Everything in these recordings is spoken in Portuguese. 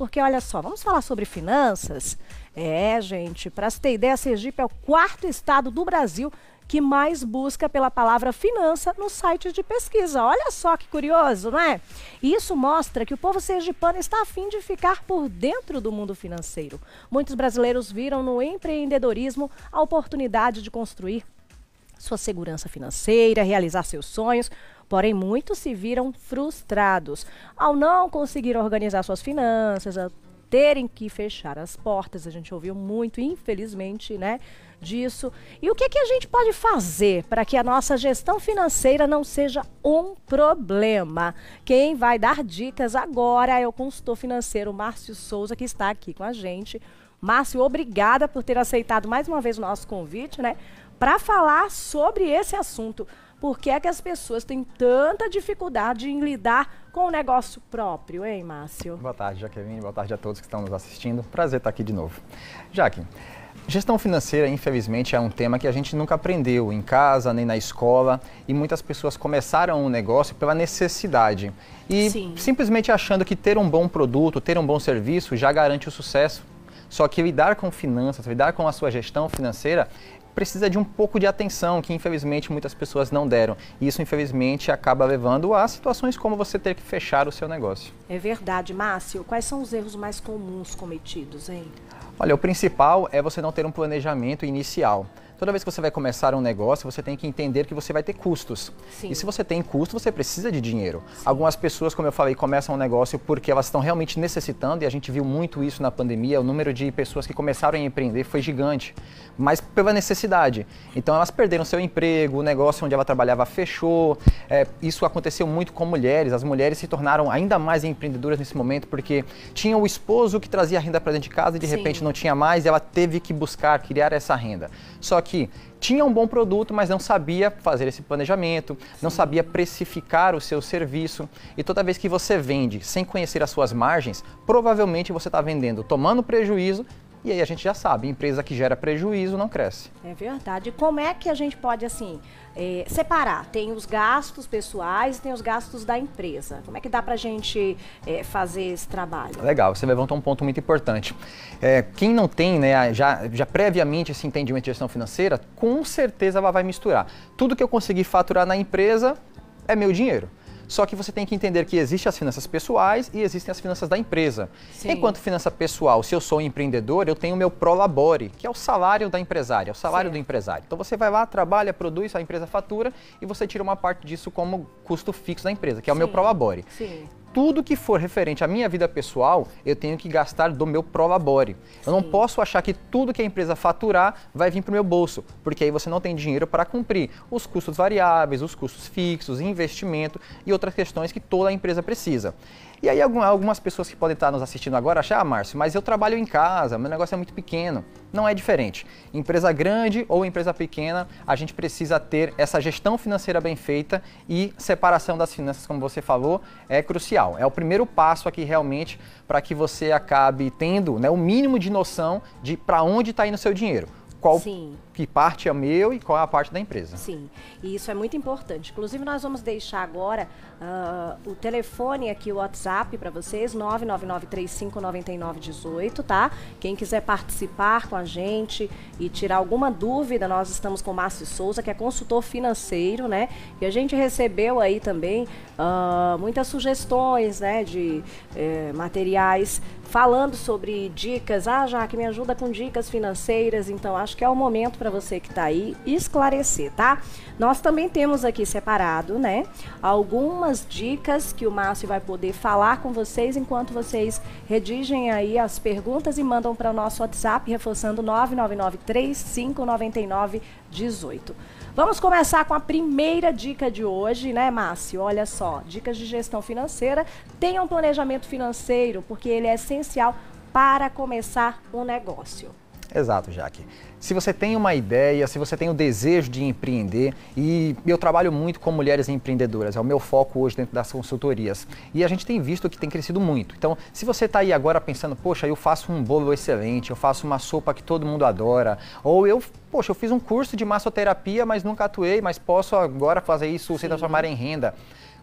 Porque olha só, vamos falar sobre finanças? É, gente, para se ter ideia, Sergipe é o quarto estado do Brasil que mais busca pela palavra finança no site de pesquisa. Olha só que curioso, não é? isso mostra que o povo sergipano está afim de ficar por dentro do mundo financeiro. Muitos brasileiros viram no empreendedorismo a oportunidade de construir sua segurança financeira, realizar seus sonhos Porém, muitos se viram frustrados ao não conseguir organizar suas finanças, a terem que fechar as portas. A gente ouviu muito, infelizmente, né, disso. E o que, que a gente pode fazer para que a nossa gestão financeira não seja um problema? Quem vai dar dicas agora é o consultor financeiro Márcio Souza, que está aqui com a gente. Márcio, obrigada por ter aceitado mais uma vez o nosso convite, né, para falar sobre esse assunto. Por que é que as pessoas têm tanta dificuldade em lidar com o negócio próprio, hein, Márcio? Boa tarde, Jaqueline. Boa tarde a todos que estão nos assistindo. Prazer estar aqui de novo. Jaque, Gestão financeira, infelizmente, é um tema que a gente nunca aprendeu em casa nem na escola e muitas pessoas começaram um negócio pela necessidade e Sim. simplesmente achando que ter um bom produto, ter um bom serviço já garante o sucesso. Só que lidar com finanças, lidar com a sua gestão financeira precisa de um pouco de atenção que infelizmente muitas pessoas não deram. E isso infelizmente acaba levando a situações como você ter que fechar o seu negócio. É verdade, Márcio. Quais são os erros mais comuns cometidos, hein? Olha, o principal é você não ter um planejamento inicial. Toda vez que você vai começar um negócio, você tem que entender que você vai ter custos. Sim. E se você tem custo, você precisa de dinheiro. Sim. Algumas pessoas, como eu falei, começam um negócio porque elas estão realmente necessitando, e a gente viu muito isso na pandemia. O número de pessoas que começaram a empreender foi gigante, mas pela necessidade. Então elas perderam seu emprego, o negócio onde ela trabalhava fechou. É, isso aconteceu muito com mulheres. As mulheres se tornaram ainda mais empreendedoras nesse momento porque tinham o esposo que trazia renda para dentro de casa e de Sim. repente não não tinha mais, ela teve que buscar criar essa renda. Só que tinha um bom produto, mas não sabia fazer esse planejamento, não sabia precificar o seu serviço. E toda vez que você vende sem conhecer as suas margens, provavelmente você está vendendo tomando prejuízo e aí a gente já sabe, empresa que gera prejuízo não cresce. É verdade. Como é que a gente pode, assim, é, separar? Tem os gastos pessoais e tem os gastos da empresa. Como é que dá para a gente é, fazer esse trabalho? Legal, você levantou um ponto muito importante. É, quem não tem, né, já, já previamente esse entendimento de gestão financeira, com certeza ela vai misturar. Tudo que eu conseguir faturar na empresa é meu dinheiro. Só que você tem que entender que existem as finanças pessoais e existem as finanças da empresa. Sim. Enquanto finança pessoal, se eu sou um empreendedor, eu tenho o meu prolabore, que é o salário da empresária, o salário Sim. do empresário. Então você vai lá, trabalha, produz, a empresa fatura e você tira uma parte disso como custo fixo da empresa, que é o Sim. meu prolabore. Sim tudo que for referente à minha vida pessoal, eu tenho que gastar do meu prolabore. Eu não posso achar que tudo que a empresa faturar vai vir para o meu bolso, porque aí você não tem dinheiro para cumprir os custos variáveis, os custos fixos, investimento e outras questões que toda empresa precisa. E aí algumas pessoas que podem estar nos assistindo agora acham, ah, Márcio, mas eu trabalho em casa, meu negócio é muito pequeno. Não é diferente. Empresa grande ou empresa pequena, a gente precisa ter essa gestão financeira bem feita e separação das finanças, como você falou, é crucial. É o primeiro passo aqui realmente para que você acabe tendo né, o mínimo de noção de para onde está indo o seu dinheiro. Qual Sim que parte é meu e qual é a parte da empresa. Sim, e isso é muito importante. Inclusive, nós vamos deixar agora uh, o telefone aqui, o WhatsApp para vocês, 999359918, tá? Quem quiser participar com a gente e tirar alguma dúvida, nós estamos com o Márcio Souza, que é consultor financeiro, né? E a gente recebeu aí também uh, muitas sugestões, né, de eh, materiais falando sobre dicas. Ah, Jaque, me ajuda com dicas financeiras, então acho que é o momento para para você que está aí esclarecer, tá? Nós também temos aqui separado, né, algumas dicas que o Márcio vai poder falar com vocês enquanto vocês redigem aí as perguntas e mandam para o nosso WhatsApp reforçando 999359918. Vamos começar com a primeira dica de hoje, né, Márcio? Olha só, dicas de gestão financeira. Tenha um planejamento financeiro, porque ele é essencial para começar um negócio. Exato, Jaque. Se você tem uma ideia, se você tem o desejo de empreender, e eu trabalho muito com mulheres empreendedoras, é o meu foco hoje dentro das consultorias. E a gente tem visto que tem crescido muito. Então, se você está aí agora pensando, poxa, eu faço um bolo excelente, eu faço uma sopa que todo mundo adora, ou eu, poxa, eu fiz um curso de massoterapia, mas nunca atuei, mas posso agora fazer isso Sim. se transformar em renda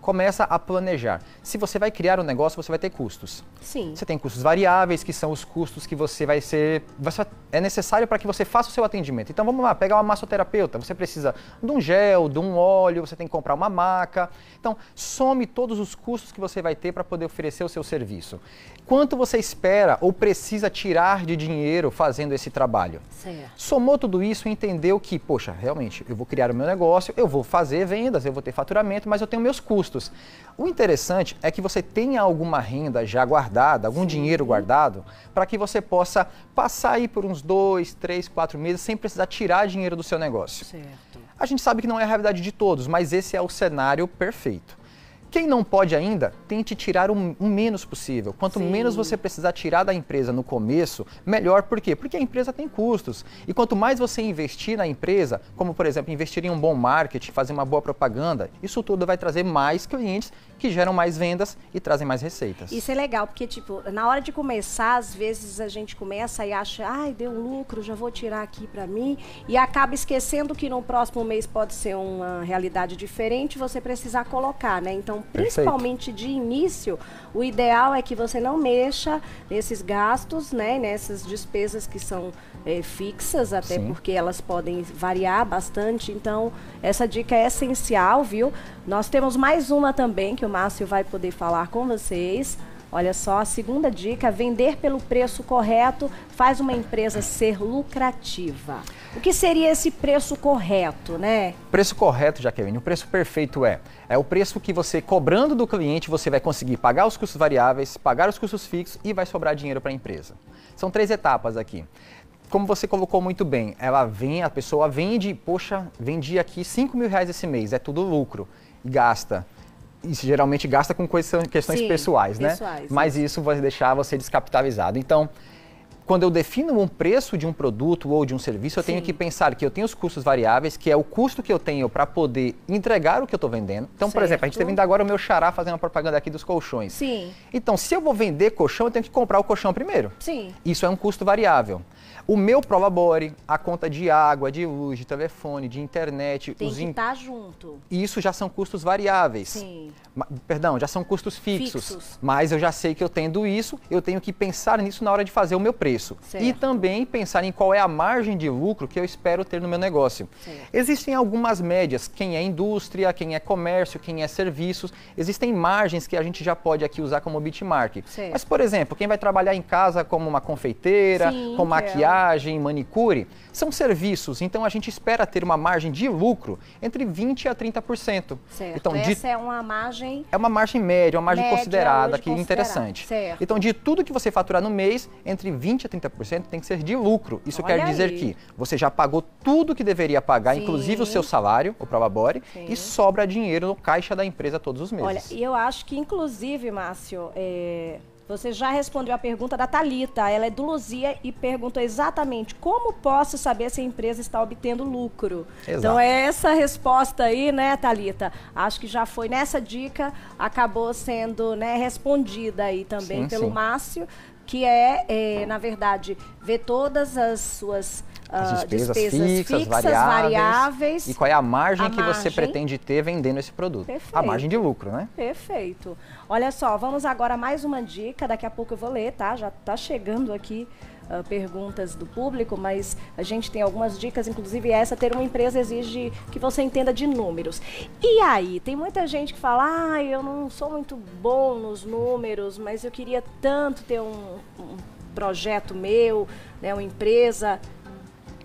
começa a planejar. Se você vai criar um negócio, você vai ter custos. Sim. Você tem custos variáveis, que são os custos que você vai ser. Você é necessário para que você faça o seu atendimento. Então vamos lá, pegar uma massoterapeuta, você precisa de um gel, de um óleo, você tem que comprar uma maca. Então, some todos os custos que você vai ter para poder oferecer o seu serviço. Quanto você espera ou precisa tirar de dinheiro fazendo esse trabalho? Certo. Somou tudo isso e entendeu que, poxa, realmente, eu vou criar o meu negócio, eu vou fazer vendas, eu vou ter faturamento, mas eu tenho meus custos custos. O interessante é que você tenha alguma renda já guardada, algum Sim. dinheiro guardado, para que você possa passar aí por uns dois, três, quatro meses sem precisar tirar dinheiro do seu negócio. Certo. A gente sabe que não é a realidade de todos, mas esse é o cenário perfeito. Quem não pode ainda, tente tirar o, menos possível. Quanto Sim. menos você precisar tirar da empresa no começo, melhor. Por quê? Porque a empresa tem custos. E quanto mais você investir na empresa, como por exemplo, investir em um bom marketing, fazer uma boa propaganda, isso tudo vai trazer mais clientes que geram mais vendas e trazem mais receitas. Isso é legal, porque, tipo, na hora de começar, às vezes a gente começa e acha, ai, deu lucro, já vou tirar aqui para mim, e acaba esquecendo que no próximo mês pode ser uma realidade diferente, você precisar colocar, né? Então, principalmente Perfeito. de início, o ideal é que você não mexa nesses gastos, né, nessas despesas que são é, fixas, até Sim. porque elas podem variar bastante. Então, essa dica é essencial, viu? Nós temos mais uma também que o Márcio vai poder falar com vocês. Olha só, a segunda dica: vender pelo preço correto faz uma empresa ser lucrativa. O que seria esse preço correto, né? Preço correto, Jaqueline, o preço perfeito é é o preço que você cobrando do cliente você vai conseguir pagar os custos variáveis, pagar os custos fixos e vai sobrar dinheiro para a empresa. São três etapas aqui como você colocou muito bem, ela vem, a pessoa vende, poxa, vendi aqui 5 mil reais esse mês, é tudo lucro gasta. Isso geralmente gasta com coisas, questões Sim, pessoais, né? Pessoais, Mas isso vai deixar você descapitalizado. Então, quando eu defino um preço de um produto ou de um serviço, eu Sim. tenho que pensar que eu tenho os custos variáveis, que é o custo que eu tenho para poder entregar o que eu estou vendendo. Então, certo. por exemplo, a gente teve vindo agora o meu xará fazendo uma propaganda aqui dos colchões. Sim. Então, se eu vou vender colchão, eu tenho que comprar o colchão primeiro. Sim. Isso é um custo variável. O meu Provabore, a conta de água, de luz, de telefone, de internet... Tem os que in... estar tá junto. Isso já são custos variáveis. Sim. Perdão, já são custos fixos, fixos. Mas eu já sei que eu tendo isso, eu tenho que pensar nisso na hora de fazer o meu preço. Certo. E também pensar em qual é a margem de lucro que eu espero ter no meu negócio. Certo. Existem algumas médias, quem é indústria, quem é comércio, quem é serviços. Existem margens que a gente já pode aqui usar como bitmark. Certo. Mas, por exemplo, quem vai trabalhar em casa como uma confeiteira, Sim, com é maquiagem, manicure, são serviços, então a gente espera ter uma margem de lucro entre 20 a 30%. Certo. Então, de... essa é uma margem É uma margem média, uma margem média, considerada aqui interessante. Certo. Então, de tudo que você faturar no mês, entre 20 a 30% tem que ser de lucro. Isso Olha quer dizer aí. que você já pagou tudo que deveria pagar, Sim. inclusive o seu salário, o Probabore, e sobra dinheiro no caixa da empresa todos os meses. Olha, e eu acho que inclusive, Márcio, é você já respondeu a pergunta da Talita. Ela é do Luzia e perguntou exatamente como posso saber se a empresa está obtendo lucro. Exato. Então é essa resposta aí, né, Talita? Acho que já foi nessa dica acabou sendo, né, respondida aí também sim, pelo sim. Márcio que é, é, na verdade, ver todas as suas as ah, despesas, despesas fixas, fixas variáveis, variáveis, E qual é a margem a que margem. você pretende ter vendendo esse produto? Perfeito. A margem de lucro, né? Perfeito. Olha só, vamos agora mais uma dica. Daqui a pouco eu vou ler, tá? Já tá chegando aqui Uh, perguntas do público, mas a gente tem algumas dicas, inclusive essa, ter uma empresa exige que você entenda de números. E aí, tem muita gente que fala, ah, eu não sou muito bom nos números, mas eu queria tanto ter um, um projeto meu, né, uma empresa.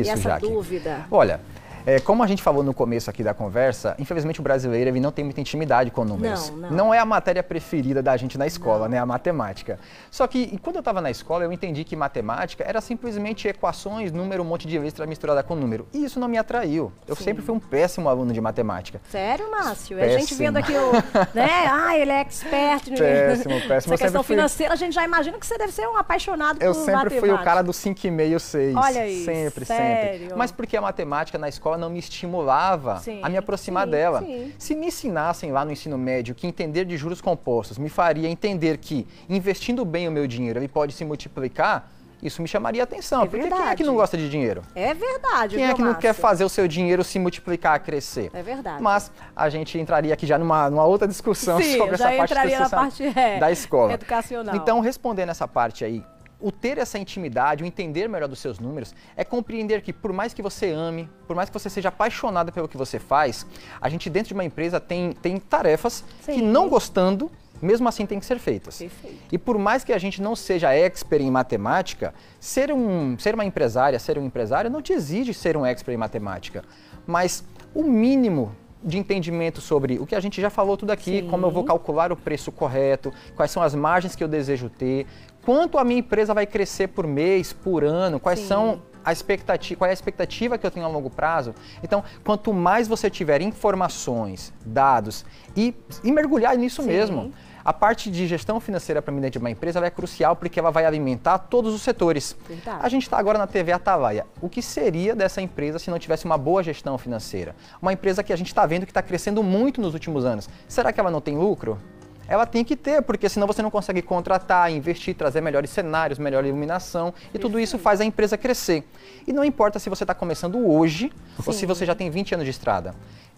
Isso, e essa Jaque. dúvida? Olha, é, como a gente falou no começo aqui da conversa, infelizmente o brasileiro ele não tem muita intimidade com números. Não, não. não é a matéria preferida da gente na escola, não. né? A matemática. Só que quando eu estava na escola, eu entendi que matemática era simplesmente equações, número, um monte de letra misturada com número. E isso não me atraiu. Eu Sim. sempre fui um péssimo aluno de matemática. Sério, Márcio? Péssimo. A gente vendo aqui o. Né? Ah, ele é expert. No... Péssimo, péssimo. Essa questão fui... financeira, a gente já imagina que você deve ser um apaixonado eu por matemática. Eu sempre fui o cara do 5,5, 6. Olha isso. Sempre, sério? sempre. Mas porque a matemática na escola não me estimulava sim, a me aproximar sim, dela. Sim. Se me ensinassem lá no ensino médio que entender de juros compostos me faria entender que investindo bem o meu dinheiro ele pode se multiplicar, isso me chamaria atenção. É porque verdade. quem é que não gosta de dinheiro? É verdade. Quem é que não quer fazer o seu dinheiro se multiplicar, crescer? É verdade. Mas a gente entraria aqui já numa, numa outra discussão Sim, sobre essa parte, na parte é, da escola. Educacional. Então, respondendo essa parte aí o ter essa intimidade, o entender melhor dos seus números, é compreender que por mais que você ame, por mais que você seja apaixonada pelo que você faz, a gente dentro de uma empresa tem, tem tarefas Sim. que não gostando, mesmo assim tem que ser feitas. Perfeito. E por mais que a gente não seja expert em matemática, ser, um, ser uma empresária, ser um empresário não te exige ser um expert em matemática, mas o mínimo de entendimento sobre o que a gente já falou tudo aqui, Sim. como eu vou calcular o preço correto, quais são as margens que eu desejo ter, quanto a minha empresa vai crescer por mês, por ano, quais Sim. são a expectativa, qual é a expectativa que eu tenho a longo prazo. Então, quanto mais você tiver informações, dados e, e mergulhar nisso Sim. mesmo. A parte de gestão financeira para mim dentro de uma empresa é crucial porque ela vai alimentar todos os setores. Verdade. A gente está agora na TV Atalaia. O que seria dessa empresa se não tivesse uma boa gestão financeira? Uma empresa que a gente está vendo que está crescendo muito nos últimos anos. Será que ela não tem lucro? ela tem que ter, porque senão você não consegue contratar, investir, trazer melhores cenários, melhor iluminação, e tudo isso faz a empresa crescer. E não importa se você está começando hoje Sim. ou se você já tem 20 anos de estrada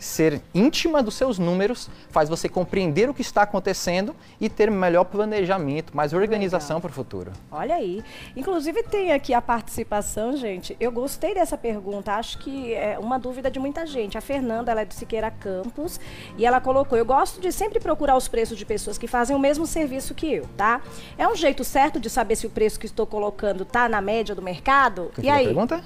ser íntima dos seus números faz você compreender o que está acontecendo e ter melhor planejamento, mais organização para o futuro. Olha aí. Inclusive tem aqui a participação, gente. Eu gostei dessa pergunta. Acho que é uma dúvida de muita gente. A Fernanda, ela é do Siqueira Campos e ela colocou: "Eu gosto de sempre procurar os preços de pessoas que fazem o mesmo serviço que eu, tá? É um jeito certo de saber se o preço que estou colocando tá na média do mercado?" Que e aí? Pergunta?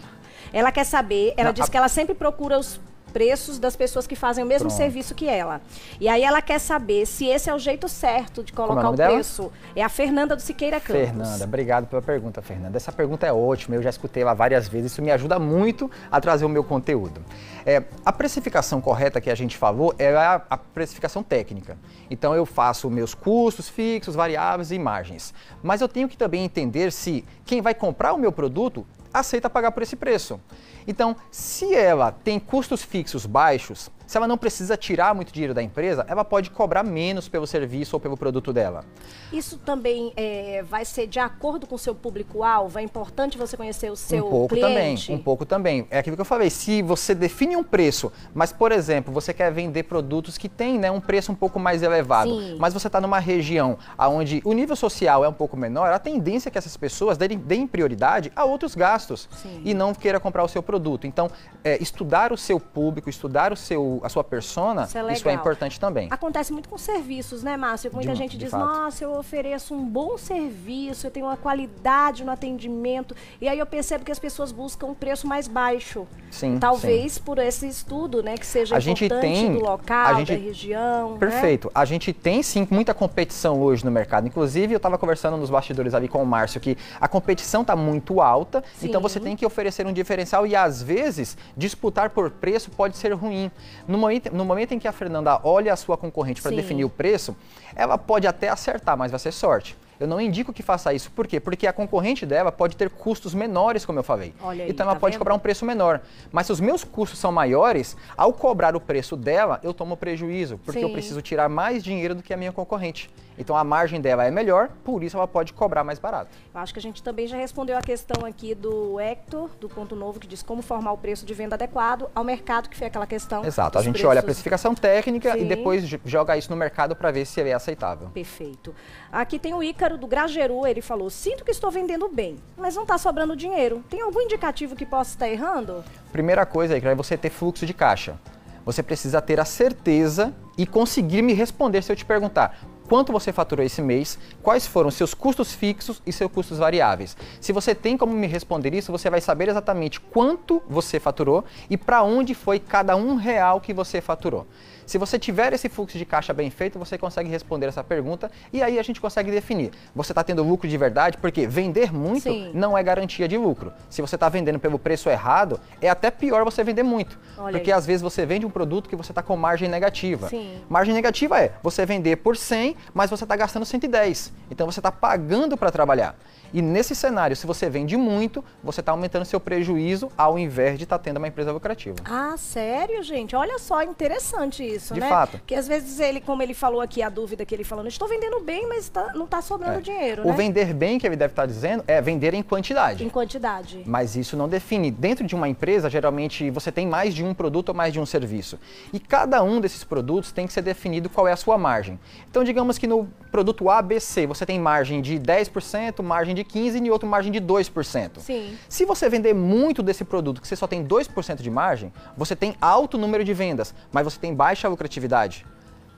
Ela quer saber, ela Não, disse a... que ela sempre procura os preços das pessoas que fazem o mesmo Pronto. serviço que ela. E aí ela quer saber se esse é o jeito certo de colocar é o, preço. Dela? É a Fernanda do Siqueira Campos. Fernanda, obrigado pela pergunta, Fernanda. Essa pergunta é ótima, eu já escutei ela várias vezes, isso me ajuda muito a trazer o meu conteúdo. É, a precificação correta que a gente falou é a, a precificação técnica. Então eu faço meus custos fixos, variáveis e margens. Mas eu tenho que também entender se quem vai comprar o meu produto aceita pagar por esse preço. Então, se ela tem custos fixos baixos, se ela não precisa tirar muito dinheiro da empresa, ela pode cobrar menos pelo serviço ou pelo produto dela. Isso também é, vai ser de acordo com o seu público-alvo? É importante você conhecer o seu um pouco cliente? Também, um pouco também. É aquilo que eu falei. Se você define um preço, mas, por exemplo, você quer vender produtos que têm né, um preço um pouco mais elevado, Sim. mas você está numa região onde o nível social é um pouco menor, a tendência é que essas pessoas deem, prioridade a outros gastos Sim. e não queira comprar o seu produto. Então, é, estudar o seu público, estudar o seu a sua persona, isso é, isso é importante também. Acontece muito com serviços, né, Márcio? Muita de, gente de diz, fato. nossa, eu ofereço um bom serviço, eu tenho uma qualidade no atendimento, e aí eu percebo que as pessoas buscam um preço mais baixo. Sim, Talvez sim. por esse estudo, né, que seja a gente tem, do local, a gente, da região. Né? Perfeito. Né? A gente tem, sim, muita competição hoje no mercado. Inclusive, eu estava conversando nos bastidores ali com o Márcio, que a competição está muito alta, sim. então você tem que oferecer um diferencial e, às vezes, disputar por preço pode ser ruim. No momento, no momento em que a Fernanda olha a sua concorrente para definir o preço, ela pode até acertar, mas vai ser sorte. Eu não indico que faça isso. Por quê? Porque a concorrente dela pode ter custos menores, como eu falei. Olha aí, então ela tá pode vendo? cobrar um preço menor. Mas se os meus custos são maiores, ao cobrar o preço dela, eu tomo prejuízo, porque Sim. eu preciso tirar mais dinheiro do que a minha concorrente. Então a margem dela é melhor, por isso ela pode cobrar mais barato. Eu acho que a gente também já respondeu a questão aqui do Hector, do Ponto Novo, que diz como formar o preço de venda adequado ao mercado, que foi aquela questão. Exato, a gente preços. olha a precificação técnica Sim. e depois joga isso no mercado para ver se ele é aceitável. Perfeito. Aqui tem o ICA Ícaro do Grageru, ele falou: Sinto que estou vendendo bem, mas não está sobrando dinheiro. Tem algum indicativo que possa estar errando? Primeira coisa, Ícaro, é você ter fluxo de caixa. Você precisa ter a certeza e conseguir me responder se eu te perguntar quanto você faturou esse mês, quais foram seus custos fixos e seus custos variáveis. Se você tem como me responder isso, você vai saber exatamente quanto você faturou e para onde foi cada um real que você faturou. Se você tiver esse fluxo de caixa bem feito, você consegue responder essa pergunta e aí a gente consegue definir. Você está tendo lucro de verdade? Porque vender muito Sim. não é garantia de lucro. Se você está vendendo pelo preço errado, é até pior você vender muito. Olha porque aí. às vezes você vende um produto que você está com margem negativa. Sim. Margem negativa é você vender por 100, mas você está gastando 110. Então você está pagando para trabalhar. E nesse cenário, se você vende muito, você está aumentando seu prejuízo ao invés de estar tá tendo uma empresa lucrativa. Ah, sério, gente? Olha só, interessante isso, de né? De fato. Porque às vezes ele, como ele falou aqui, a dúvida que ele falou, estou vendendo bem, mas tá, não está sobrando é. dinheiro, O né? vender bem que ele deve estar tá dizendo é vender em quantidade. Em quantidade. Mas isso não define. Dentro de uma empresa, geralmente, você tem mais de um produto ou mais de um serviço. E cada um desses produtos tem que ser definido qual é a sua margem. Então, digamos que no produto ABC você tem margem de 10%, margem de de 15% e outro margem de 2%. Sim. Se você vender muito desse produto que você só tem 2% de margem, você tem alto número de vendas, mas você tem baixa lucratividade.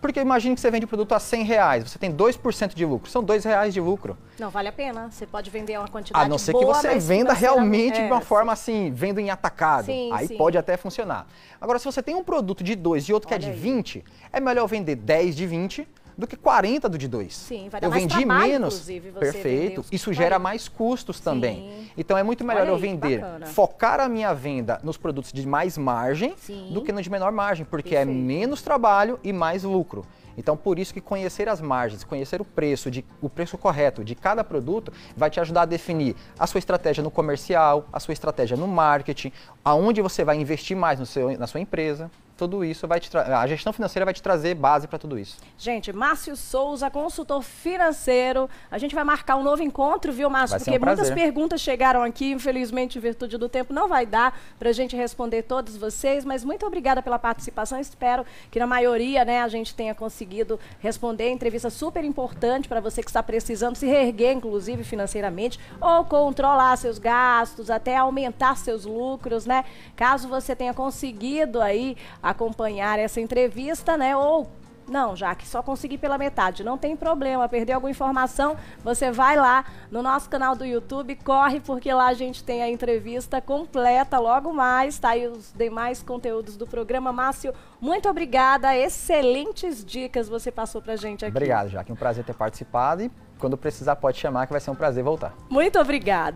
Porque imagine que você vende o produto a 100 reais, você tem 2% de lucro, são 2 reais de lucro. Não vale a pena, você pode vender uma quantidade boa, A não ser boa, que você venda realmente de uma é, forma assim, vendo em atacado, sim, aí sim. pode até funcionar. Agora, se você tem um produto de 2 e outro Olha que é de aí. 20, é melhor vender 10 de 20 do que 40 do de 2. Sim, vai dar eu mais vendi trabalho, menos. Perfeito. Isso gera mais custos Sim. também. Então é muito melhor aí, eu vender, focar a minha venda nos produtos de mais margem Sim. do que nos de menor margem, porque é Perfeito. é menos trabalho e mais lucro. Então, por isso que conhecer as margens, conhecer o preço, de, o preço correto de cada produto, vai te ajudar a definir a sua estratégia no comercial, a sua estratégia no marketing, aonde você vai investir mais no seu, na sua empresa tudo isso vai te a gestão financeira vai te trazer base para tudo isso. Gente, Márcio Souza, consultor financeiro. A gente vai marcar um novo encontro, viu, Márcio? Porque um muitas perguntas chegaram aqui, infelizmente, em virtude do tempo, não vai dar para a gente responder todos vocês, mas muito obrigada pela participação. Espero que na maioria, né, a gente tenha conseguido conseguido responder a entrevista super importante para você que está precisando se reerguer, inclusive financeiramente, ou controlar seus gastos, até aumentar seus lucros, né? Caso você tenha conseguido aí acompanhar essa entrevista, né? Ou não, já que só consegui pela metade. Não tem problema, perdeu alguma informação, você vai lá no nosso canal do YouTube, corre, porque lá a gente tem a entrevista completa logo mais, tá? aí os demais conteúdos do programa. Márcio, muito obrigada. Excelentes dicas você passou pra gente aqui. Obrigado, Jaque. Um prazer ter participado e quando precisar pode chamar que vai ser um prazer voltar. Muito obrigada.